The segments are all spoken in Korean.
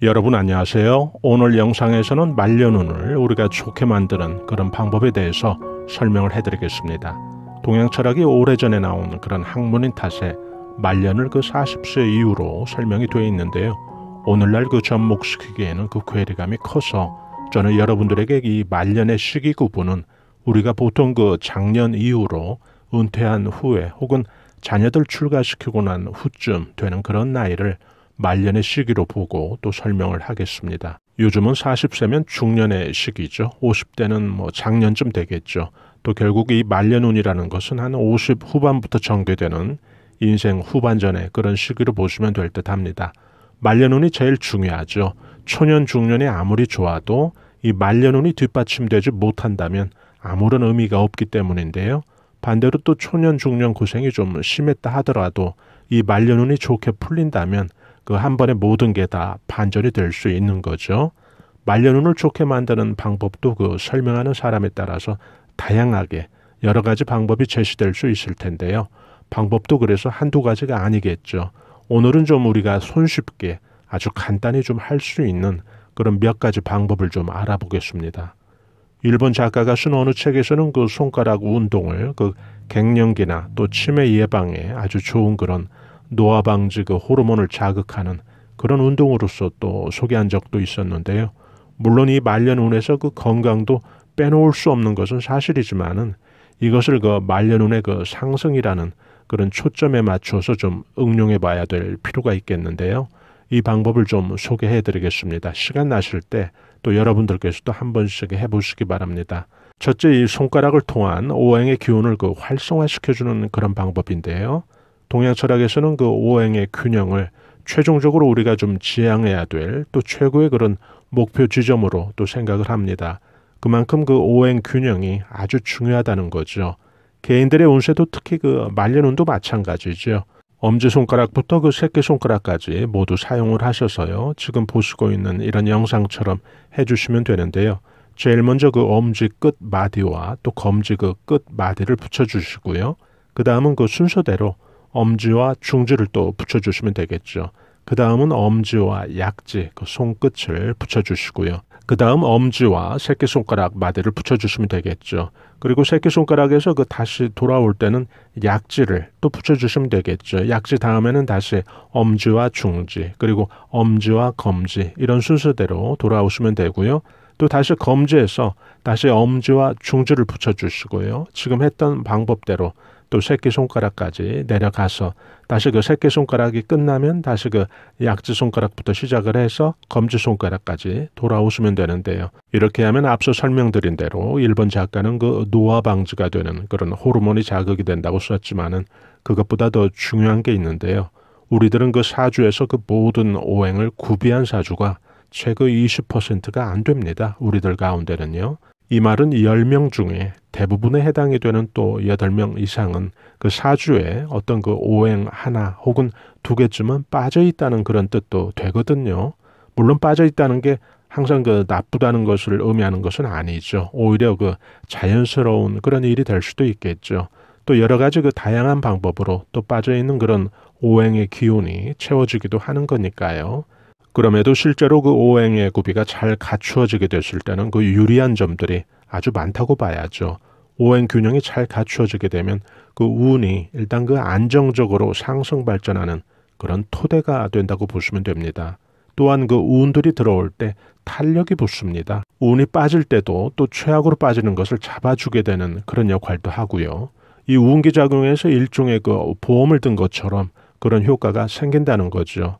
여러분 안녕하세요. 오늘 영상에서는 말년운을 우리가 좋게 만드는 그런 방법에 대해서 설명을 해드리겠습니다. 동양철학이 오래전에 나온 그런 학문인 탓에 말년을 그 40세 이후로 설명이 되어 있는데요. 오늘날 그 접목시키기에는 그 괴리감이 커서 저는 여러분들에게 이 말년의 시기 구분은 우리가 보통 그 작년 이후로 은퇴한 후에 혹은 자녀들 출가시키고 난 후쯤 되는 그런 나이를 말년의 시기로 보고 또 설명을 하겠습니다. 요즘은 40세면 중년의 시기죠. 50대는 뭐 작년쯤 되겠죠. 또 결국 이 말년운이라는 것은 한 50 후반부터 전개되는 인생 후반전의 그런 시기로 보시면 될 듯 합니다. 말년운이 제일 중요하죠. 초년 중년이 아무리 좋아도 이 말년운이 뒷받침되지 못한다면 아무런 의미가 없기 때문인데요. 반대로 또 초년 중년 고생이 좀 심했다 하더라도 이 말년운이 좋게 풀린다면 그한 번에 모든 게 다반절이될 수 있는 거죠. 말년운을 좋게 만드는 방법도 그 설명하는 사람에 따라서 다양하게 여러 가지 방법이 제시될 수 있을 텐데요. 방법도 그래서 한두 가지가 아니겠죠. 오늘은 좀 우리가 손쉽게 아주 간단히 좀 할 수 있는 그런 몇 가지 방법을 좀 알아보겠습니다. 일본 작가가 쓴 어느 책에서는 그 손가락 운동을 그 갱년기나 또 치매 예방에 아주 좋은 그런 노화 방지 그 호르몬을 자극하는 그런 운동으로서 또 소개한 적도 있었는데요. 물론 이 말년운에서 그 건강도 빼놓을 수 없는 것은 사실이지만은 이것을 그 말년운의 그 상승이라는 그런 초점에 맞춰서 좀 응용해 봐야 될 필요가 있겠는데요. 이 방법을 좀 소개해 드리겠습니다. 시간 나실 때 또 여러분들께서도 한 번씩 해 보시기 바랍니다. 첫째 이 손가락을 통한 오행의 기운을 그 활성화시켜 주는 그런 방법인데요. 동양 철학에서는 그 오행의 균형을 최종적으로 우리가 좀 지향해야 될 또 최고의 그런 목표 지점으로 또 생각을 합니다. 그만큼 그 오행 균형이 아주 중요하다는 거죠. 개인들의 운세도 특히 그 말년운도 마찬가지죠. 엄지손가락부터 그 새끼손가락까지 모두 사용을 하셔서요. 지금 보시고 있는 이런 영상처럼 해주시면 되는데요. 제일 먼저 그 엄지 끝 마디와 또 검지 그 끝 마디를 붙여주시고요. 그 다음은 그 순서대로 엄지와 중지를 또 붙여주시면 되겠죠. 그 다음은 엄지와 약지, 그 손끝을 붙여주시고요. 그 다음 엄지와 새끼손가락 마디를 붙여주시면 되겠죠. 그리고 새끼손가락에서 그 다시 돌아올 때는 약지를 또 붙여주시면 되겠죠. 약지 다음에는 다시 엄지와 중지, 그리고 엄지와 검지, 이런 순서대로 돌아오시면 되고요. 또 다시 검지에서 다시 엄지와 중지를 붙여주시고요. 지금 했던 방법대로 또 새끼손가락까지 내려가서 다시 그 새끼손가락이 끝나면 다시 그 약지손가락부터 시작을 해서 검지손가락까지 돌아오시면 되는데요. 이렇게 하면 앞서 설명드린 대로 일본 작가는 그 노화 방지가 되는 그런 호르몬이 자극이 된다고 썼지만은 그것보다 더 중요한 게 있는데요. 우리들은 그 사주에서 그 모든 오행을 구비한 사주가 최고 20%가 안 됩니다. 우리들 가운데는요. 이 말은 10명 중에 대부분에 해당이 되는 또 8명 이상은 그 사주에 어떤 그 오행 하나 혹은 두 개쯤은 빠져 있다는 그런 뜻도 되거든요. 물론 빠져 있다는 게 항상 그 나쁘다는 것을 의미하는 것은 아니죠. 오히려 그 자연스러운 그런 일이 될 수도 있겠죠. 또 여러 가지 그 다양한 방법으로 또 빠져 있는 그런 오행의 기운이 채워지기도 하는 거니까요. 그럼에도 실제로 그 오행의 구비가 잘 갖추어지게 됐을 때는 그 유리한 점들이 아주 많다고 봐야죠. 오행 균형이 잘 갖추어지게 되면 그 운이 일단 그 안정적으로 상승 발전하는 그런 토대가 된다고 보시면 됩니다. 또한 그 운들이 들어올 때 탄력이 붙습니다. 운이 빠질 때도 또 최악으로 빠지는 것을 잡아주게 되는 그런 역할도 하고요. 이 운기작용에서 일종의 그 보험을 든 것처럼 그런 효과가 생긴다는 거죠.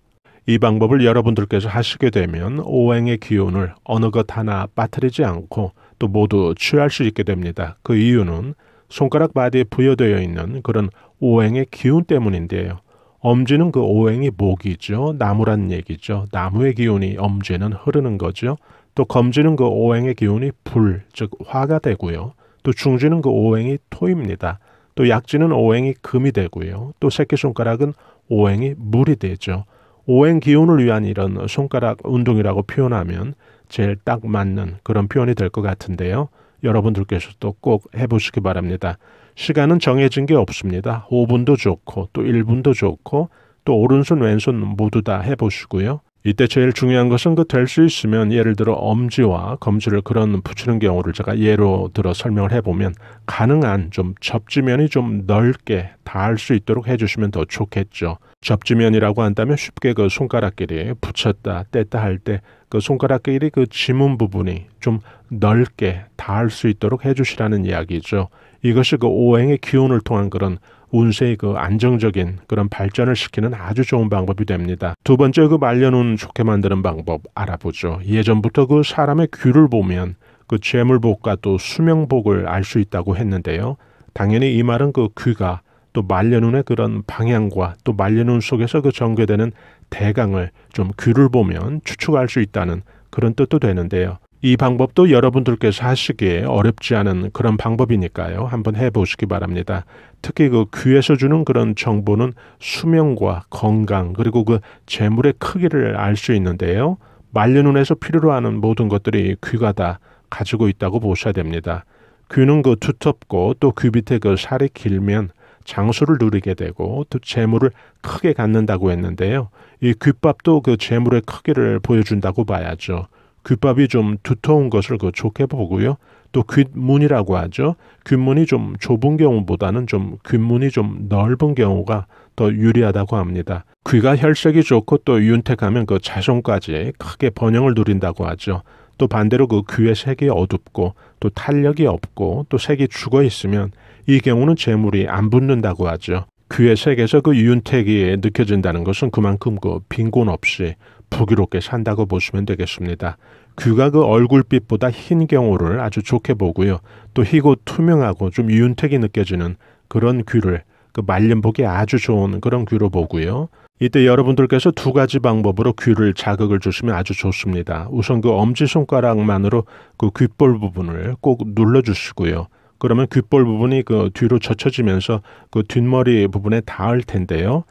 이 방법을 여러분들께서 하시게 되면 오행의 기운을 어느 것 하나 빠뜨리지 않고 또 모두 취할 수 있게 됩니다. 그 이유는 손가락 바디에 부여되어 있는 그런 오행의 기운 때문인데요. 엄지는 그 오행이 목이죠. 나무란 얘기죠. 나무의 기운이 엄지는 흐르는 거죠. 또 검지는 그 오행의 기운이 불, 즉 화가 되고요. 또 중지는 그 오행이 토입니다. 또 약지는 오행이 금이 되고요. 또 새끼손가락은 오행이 물이 되죠. 오행 기운을 위한 이런 손가락 운동이라고 표현하면 제일 딱 맞는 그런 표현이 될 것 같은데요. 여러분들께서도 꼭 해보시기 바랍니다. 시간은 정해진 게 없습니다. 5분도 좋고 또 1분도 좋고 또 오른손 왼손 모두 다 해보시고요. 이때 제일 중요한 것은 그 될 수 있으면 예를 들어 엄지와 검지를 그런 붙이는 경우를 제가 예로 들어 설명을 해보면 가능한 좀 접지면이 좀 넓게 닿을 수 있도록 해주시면 더 좋겠죠. 접지면이라고 한다면 쉽게 그 손가락끼리 붙였다 뗐다 할 때 그 손가락끼리 그 지문 부분이 좀 넓게 닿을 수 있도록 해주시라는 이야기죠. 이것이 그 오행의 기운을 통한 그런 운세의 그 안정적인 그런 발전을 시키는 아주 좋은 방법이 됩니다. 두 번째 그 말려놓은 좋게 만드는 방법 알아보죠. 예전부터 그 사람의 귀를 보면 그 재물복과 또 수명복을 알 수 있다고 했는데요. 당연히 이 말은 그 귀가 또 말년운의 그런 방향과 또 말년운 속에서 그 전개되는 대강을 좀 귀를 보면 추측할 수 있다는 그런 뜻도 되는데요. 이 방법도 여러분들께서 하시기에 어렵지 않은 그런 방법이니까요. 한번 해보시기 바랍니다. 특히 그 귀에서 주는 그런 정보는 수명과 건강 그리고 그 재물의 크기를 알 수 있는데요. 말년운에서 필요로 하는 모든 것들이 귀가 다 가지고 있다고 보셔야 됩니다. 귀는 그 두텁고 또 귀 밑에 그 살이 길면 장수를 누리게 되고 또 재물을 크게 갖는다고 했는데요. 이 귓밥도 그 재물의 크기를 보여준다고 봐야죠. 귓밥이 좀 두터운 것을 그 좋게 보고요. 또 귓문이라고 하죠. 귓문이 좀 좁은 경우보다는 좀 귓문이 좀 넓은 경우가 더 유리하다고 합니다. 귀가 혈색이 좋고 또 윤택하면 그 자손까지 크게 번영을 누린다고 하죠. 또 반대로 그 귀의 색이 어둡고 또 탄력이 없고 또 색이 죽어 있으면 이 경우는 재물이 안 붙는다고 하죠. 귀의 색에서 그 윤택이 느껴진다는 것은 그만큼 그 빈곤 없이 부기롭게 산다고 보시면 되겠습니다. 귀가 그 얼굴빛보다 흰 경우를 아주 좋게 보고요. 또 희고 투명하고 좀 윤택이 느껴지는 그런 귀를 그 말린 보기 아주 좋은 그런 귀로 보고요. 이때 여러분들께서 두 가지 방법으로 귀를 자극을 주시면 아주 좋습니다. 우선 그 엄지손가락만으로 그 귓볼 부분을 꼭 눌러주시고요. 그러면 귓볼 부분이 그 뒤로 젖혀지면서 그 뒷머리 부분에 닿을 텐데요.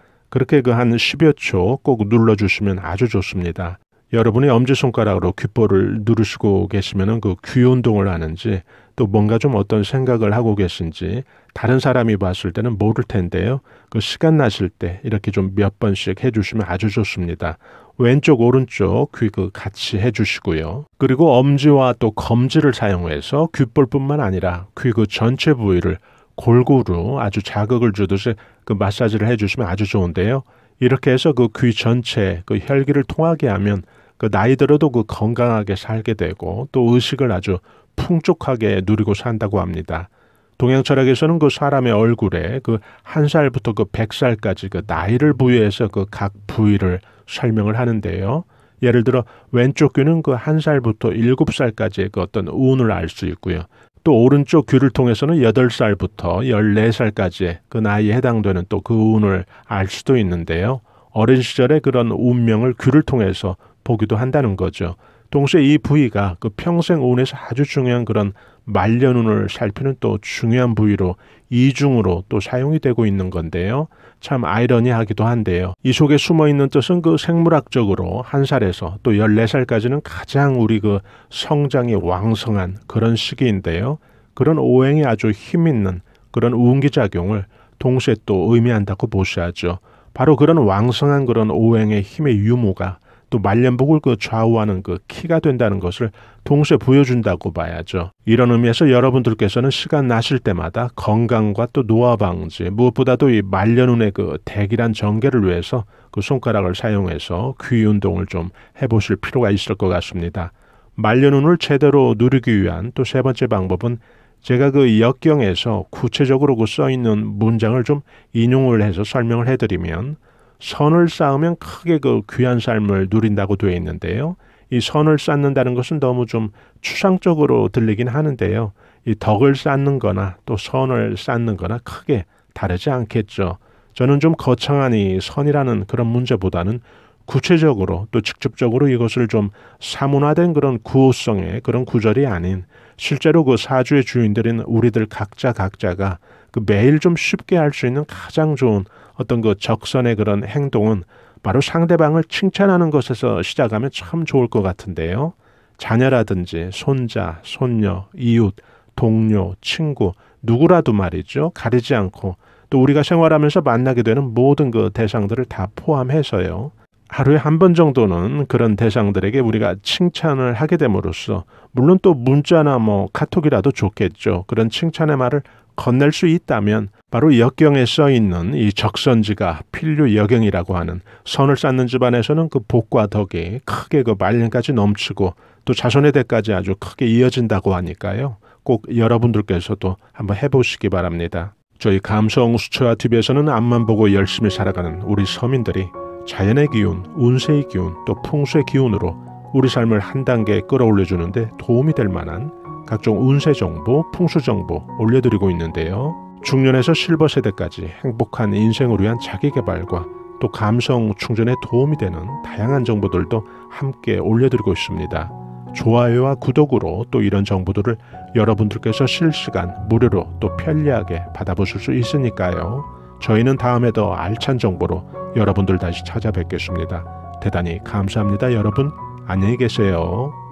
그렇게 그 한 10여 초 꼭 눌러주시면 아주 좋습니다. 여러분의 엄지손가락으로 귓볼을 누르시고 계시면 그 귀운동을 하는지 또 뭔가 좀 어떤 생각을 하고 계신지 다른 사람이 봤을 때는 모를 텐데요. 그 시간 나실 때 이렇게 좀 몇 번씩 해주시면 아주 좋습니다. 왼쪽 오른쪽 귀 그 같이 해주시고요. 그리고 엄지와 또 검지를 사용해서 귓볼뿐만 아니라 귀 그 전체 부위를 골고루 아주 자극을 주듯이 그 마사지를 해주시면 아주 좋은데요. 이렇게 해서 그 귀 전체 그 혈기를 통하게 하면 그 나이 들어도 그 건강하게 살게 되고 또 의식을 아주 풍족하게 누리고 산다고 합니다. 동양 철학에서는 그 사람의 얼굴에 그 한 살부터 그 백 살까지 그 나이를 부여해서 그 각 부위를 설명을 하는데요. 예를 들어 왼쪽 귀는 그 한 살부터 일곱 살까지의 그 어떤 운을 알 수 있고요. 또 오른쪽 귀를 통해서는 여덟 살부터 열네 살까지의 그 나이에 해당되는 또 그 운을 알 수도 있는데요. 어린 시절의 그런 운명을 귀를 통해서 보기도 한다는 거죠. 동시에 이 부위가 그 평생 운에서 아주 중요한 그런 말년운을 살피는 또 중요한 부위로 이중으로 또 사용이 되고 있는 건데요. 참 아이러니하기도 한데요. 이 속에 숨어 있는 뜻은 그 생물학적으로 한 살에서 또 14살까지는 가장 우리 그 성장이 왕성한 그런 시기인데요. 그런 오행이 아주 힘 있는 그런 운기작용을 동시에 또 의미한다고 보셔야죠. 바로 그런 왕성한 그런 오행의 힘의 유무가 또 말년복을 그 좌우하는 그 키가 된다는 것을 동시에 보여준다고 봐야죠. 이런 의미에서 여러분들께서는 시간 나실 때마다 건강과 또 노화 방지, 무엇보다도 이 말년운의 그 대기란 전개를 위해서 그 손가락을 사용해서 귀 운동을 좀 해보실 필요가 있을 것 같습니다. 말년운을 제대로 누리기 위한 또 세 번째 방법은 제가 그 역경에서 구체적으로 그써 있는 문장을 좀 인용을 해서 설명을 해드리면 선을 쌓으면 크게 그 귀한 삶을 누린다고 되어 있는데요. 이 선을 쌓는다는 것은 너무 좀 추상적으로 들리긴 하는데요. 이 덕을 쌓는 거나 또 선을 쌓는 거나 크게 다르지 않겠죠. 저는 좀 거창한 이 선이라는 그런 문제보다는 구체적으로 또 직접적으로 이것을 좀 사문화된 그런 구호성의 그런 구절이 아닌 실제로 그 사주의 주인들인 우리들 각자 각자가 그 매일 좀 쉽게 할 수 있는 가장 좋은 어떤 그 적선의 그런 행동은 바로 상대방을 칭찬하는 것에서 시작하면 참 좋을 것 같은데요. 자녀라든지 손자, 손녀, 이웃, 동료, 친구, 누구라도 말이죠. 가리지 않고 또 우리가 생활하면서 만나게 되는 모든 그 대상들을 다 포함해서요. 하루에 한 번 정도는 그런 대상들에게 우리가 칭찬을 하게 됨으로써 물론 또 문자나 뭐 카톡이라도 좋겠죠. 그런 칭찬의 말을 건널 수 있다면 바로 역경에 써 있는 이 적선지가 필류 역경이라고 하는 선을 쌓는 집안에서는 그 복과 덕이 크게 그 말년까지 넘치고 또 자손의 대까지 아주 크게 이어진다고 하니까요. 꼭 여러분들께서도 한번 해보시기 바랍니다. 저희 감성 수처와 TV에서는 앞만 보고 열심히 살아가는 우리 서민들이 자연의 기운, 운세의 기운, 또 풍수의 기운으로 우리 삶을 한 단계 끌어올려주는데 도움이 될 만한 각종 운세 정보, 풍수 정보 올려드리고 있는데요. 중년에서 실버 세대까지 행복한 인생을 위한 자기 개발과 또 감성 충전에 도움이 되는 다양한 정보들도 함께 올려드리고 있습니다. 좋아요와 구독으로 또 이런 정보들을 여러분들께서 실시간 무료로 또 편리하게 받아보실 수 있으니까요. 저희는 다음에 더 알찬 정보로 여러분들 다시 찾아뵙겠습니다. 대단히 감사합니다. 여러분 안녕히 계세요.